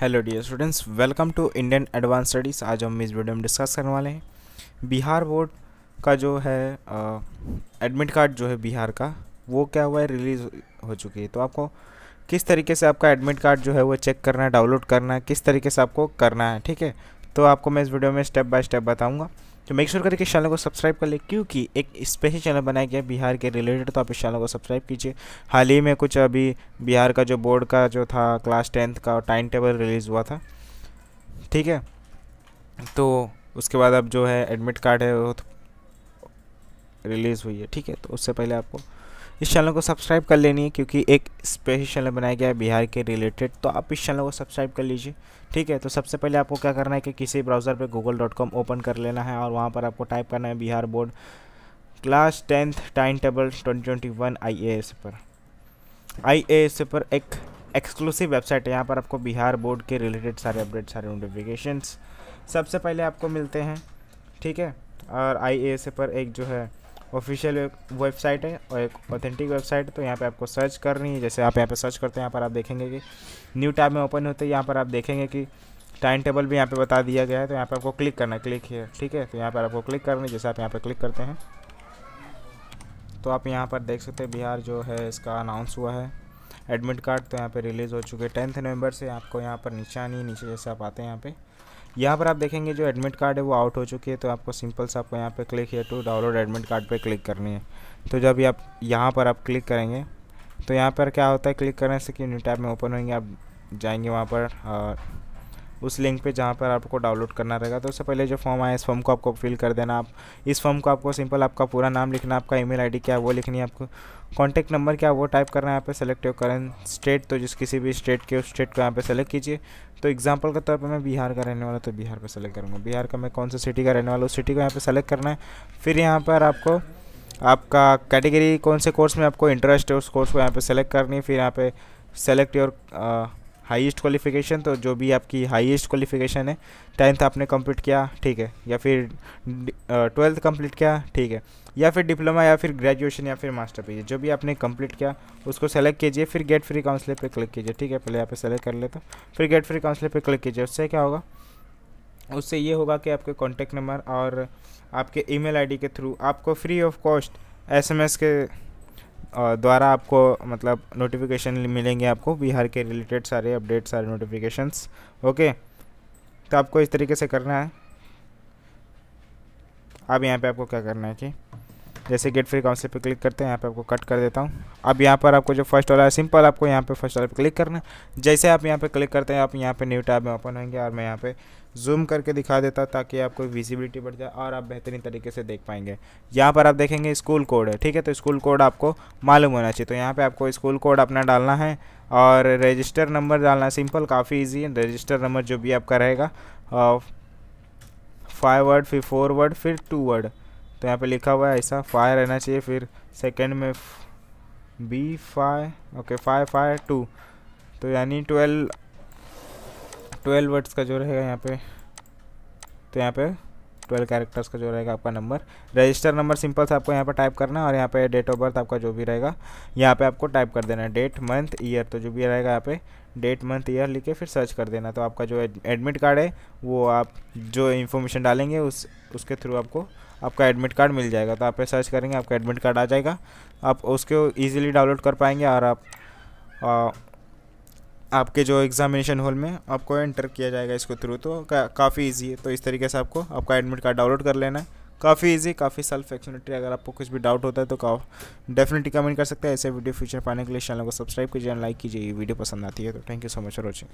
hello dear students welcome to Indian advance studies आज हम इस वीडियो में डिस्कस करने वाले हैं बिहार बोर्ड का जो है एडमिट कार्ड जो है बिहार का वो क्या हुआ है रिलीज़ हो चुकी है तो आपको किस तरीके से आपका एडमिट कार्ड जो है वो चेक करना है डाउनलोड करना है किस तरीके से आपको करना है ठीक है तो आपको मैं इस वीडियो में स्टेप बाय स्टेप बताऊँगा तो मेक श्योर करके इस चैनल को सब्सक्राइब कर ले क्योंकि एक स्पेशल चैनल बनाया गया बिहार के रिलेटेड तो आप इस चैनल को सब्सक्राइब कीजिए हाल ही में कुछ अभी बिहार का जो बोर्ड का जो था क्लास टेंथ का टाइम टेबल रिलीज़ हुआ था ठीक है तो उसके बाद अब जो है एडमिट कार्ड है वो रिलीज़ तो हुई है ठीक है तो उससे पहले आपको इस चैनल को सब्सक्राइब कर लेनी है क्योंकि एक स्पेशल चैनल बनाया गया है बिहार के रिलेटेड तो आप इस चैनल को सब्सक्राइब कर लीजिए ठीक है तो सबसे पहले आपको क्या करना है कि किसी ब्राउज़र पे गूगल डॉट कॉम ओपन कर लेना है और वहाँ पर आपको टाइप करना है Bihar board class tenth time table twenty twenty one I A S पर आई एस पर एक एक्सक्लूसिव वेबसाइट है यहाँ पर आपको बिहार बोर्ड के रिलेटेड सारे अपडेट सारे नोटिफिकेशन सबसे पहले आपको मिलते हैं ठीक है और आई ए एस पर एक जो है ऑफिशियल वेबसाइट है और एक ऑथेंटिक वेबसाइट है तो यहाँ पे आपको सर्च करनी है जैसे आप यहाँ पे सर्च करते हैं यहाँ पर आप देखेंगे कि न्यू टैब में ओपन होते हैं यहाँ पर आप देखेंगे कि टाइम टेबल भी यहाँ पे बता दिया गया है तो यहाँ पर आपको क्लिक करना है क्लिक है ठीक है तो यहाँ पर आपको क्लिक करनी है जैसे आप यहाँ पर क्लिक करते हैं तो आप यहाँ पर देख सकते हैं बिहार जो है इसका अनाउंस हुआ है एडमिट कार्ड तो यहाँ पर रिलीज़ हो चुके हैं टेंथ नवंबर से आपको यहाँ पर निशानी नीचे जैसे आप आते हैं यहाँ पे यहाँ पर आप देखेंगे जो एडमिट कार्ड है वो आउट हो चुकी है तो आपको सिंपल सा आपको यहाँ पर क्लिक है टू डाउनलोड एडमिट कार्ड पर क्लिक करनी है तो जब आप यहाँ पर आप क्लिक करेंगे तो यहाँ पर क्या होता है क्लिक करने से कि न्यू टैब में ओपन होंगे आप जाएंगे वहाँ पर हाँ, उस लिंक पे जहाँ पर आपको डाउनलोड करना रहेगा तो उससे पहले जो फॉर्म आया इस फॉर्म को आपको फिल कर देना आप इस फॉर्म को आपको सिंपल आपका पूरा नाम लिखना आपका ईमेल आईडी क्या है वो लिखनी है आपको कॉन्टैक्ट नंबर क्या है वो टाइप करना है यहाँ पे सेलेक्ट योर करंट स्टेट तो जिस किसी भी स्टेट के उस स्टेट को यहाँ पर सेलेक्ट कीजिए तो एग्जाम्पल के तौर पर मैं बिहार का रहने वाला तो बिहार पर सेलेक्ट करूँगा बिहार का मैं कौन सा सिटी का रहने वाला उस सिटी को यहाँ पर सेलेक्ट करना है फिर यहाँ पर आपको आपका कैटेगरी कौन से कोर्स में आपको इंटरेस्ट है उस कोर्स को यहाँ पर सेलेक्ट करनी है फिर यहाँ पर सेलेक्ट योर हाईएस्ट क्वालिफिकेशन तो जो भी आपकी हाईएस्ट क्वालिफिकेशन है टेंथ आपने कंप्लीट किया ठीक है या फिर ट्वेल्थ कंप्लीट किया ठीक है या फिर डिप्लोमा या फिर ग्रेजुएशन या फिर मास्टर पी जो भी आपने कंप्लीट किया उसको सेलेक्ट कीजिए फिर गेट फ्री काउंसलर पे क्लिक कीजिए ठीक है पहले यहाँ पे सेलेक्ट कर लेते फिर गेट फ्री काउंसलर पे क्लिक कीजिए उससे क्या होगा उससे ये होगा कि आपके कॉन्टैक्ट नंबर और आपके ई मेल के थ्रू आपको फ्री ऑफ कॉस्ट एस के द्वारा आपको मतलब नोटिफिकेशन मिलेंगे आपको बिहार के रिलेटेड सारे अपडेट सारे नोटिफिकेशंस ओके तो आपको इस तरीके से करना है अब यहाँ पे आपको क्या करना है कि जैसे गेट फ्री काउंसिल पे क्लिक करते हैं यहाँ पे आपको कट कर देता हूँ अब यहाँ पर आपको जो फर्स्ट वाला है सिंपल आपको यहाँ पे फर्स्ट वाला पे क्लिक करना है जैसे आप यहाँ पे क्लिक करते हैं आप यहाँ पे न्यू टैब में ओपन होंगे और मैं यहाँ पे जूम करके दिखा देता ताकि आपको विजिबिलिटी बढ़ जाए और आप बेहतरीन तरीके से देख पाएंगे यहाँ पर आप देखेंगे स्कूल कोड है ठीक है तो स्कूल कोड आपको मालूम होना चाहिए तो यहाँ पर आपको स्कूल कोड अपना डालना है और रजिस्टर नंबर डालना सिंपल काफ़ी ईजी है रजिस्टर नंबर जो भी आपका रहेगा फाइव वर्ड फिर फोर वर्ड फिर टू वर्ड तो यहाँ पे लिखा हुआ है ऐसा फायर रहना चाहिए फिर सेकंड में B five okay five five two तो यानी ट्वेल्व ट्वेल्व वर्ड्स का जो रहेगा यहाँ पे तो यहाँ पे ट्वेल्व कैरेक्टर्स का जो रहेगा आपका नंबर रजिस्टर नंबर सिंपल से आपको यहाँ पर टाइप करना है और यहाँ पे डेट ऑफ बर्थ आपका जो भी रहेगा यहाँ पे आपको टाइप कर देना है डेट मंथ ईयर तो जो भी रहेगा यहाँ पे डेट मंथ ईयर लिख के फिर सर्च कर देना तो आपका जो एडमिट कार्ड है वो आप जो इन्फॉर्मेशन डालेंगे उस उसके थ्रू आपको आपका एडमिट कार्ड मिल जाएगा तो आप पे सर्च करेंगे आपका एडमिट कार्ड आ जाएगा आप उसको ईजिली डाउनलोड कर पाएंगे और आप आ, आपके जो एग्जामिनेशन हॉल में आपको एंटर किया जाएगा इसको थ्रू तो का, काफ़ी ईजी है तो इस तरीके से आपको आपका एडमिट कार्ड डाउनलोड कर लेना है काफ़ी ईजी काफ़ी सेल्फ एक्सप्लेनेटरी अगर आपको कुछ भी डाउट होता है तो डेफिनेटली कमेंट कर सकते हैं ऐसे वीडियो फ्यूचर पाने के लिए चैनल को सब्सक्राइब कीजिए लाइक कीजिए ये वीडियो पसंद आती है तो thank you so much for watching